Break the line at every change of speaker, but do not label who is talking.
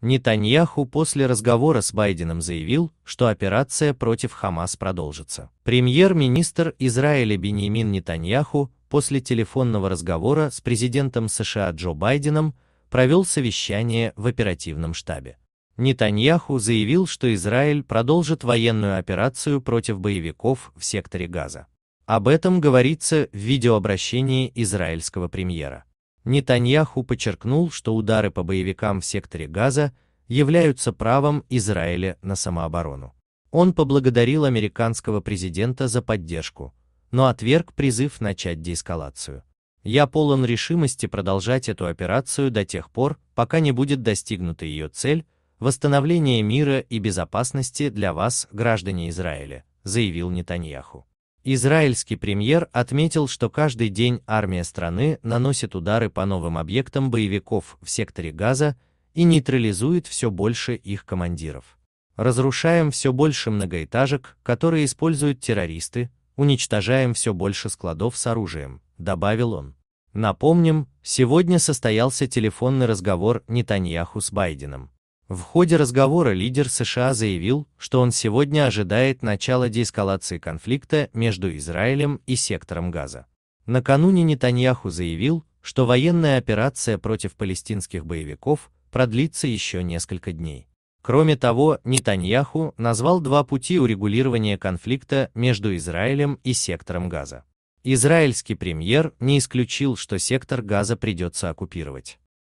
Нетаньяху после разговора с Байденом заявил, что операция против Хамас продолжится. Премьер-министр Израиля Беньямин Нетаньяху после телефонного разговора с президентом США Джо Байденом провел совещание в оперативном штабе. Нетаньяху заявил, что Израиль продолжит военную операцию против боевиков в секторе Газа. Об этом говорится в видеообращении израильского премьера. Нетаньяху подчеркнул, что удары по боевикам в секторе Газа являются правом Израиля на самооборону. Он поблагодарил американского президента за поддержку, но отверг призыв начать деэскалацию. Я полон решимости продолжать эту операцию до тех пор, пока не будет достигнута ее цель – восстановление мира и безопасности для вас, граждане Израиля, заявил Нетаньяху. Израильский премьер отметил, что каждый день армия страны наносит удары по новым объектам боевиков в секторе Газа и нейтрализует все больше их командиров. Разрушаем все больше многоэтажек, которые используют террористы, уничтожаем все больше складов с оружием, добавил он. Напомним, сегодня состоялся телефонный разговор Нетаньяху с Байденом. В ходе разговора лидер США заявил, что он сегодня ожидает начала деэскалации конфликта между Израилем и сектором Газа. Накануне Нетаньяху заявил, что военная операция против палестинских боевиков продлится еще несколько дней. Кроме того, Нетаньяху назвал два пути урегулирования конфликта между Израилем и сектором Газа. Израильский премьер не исключил, что сектор Газа придется оккупировать.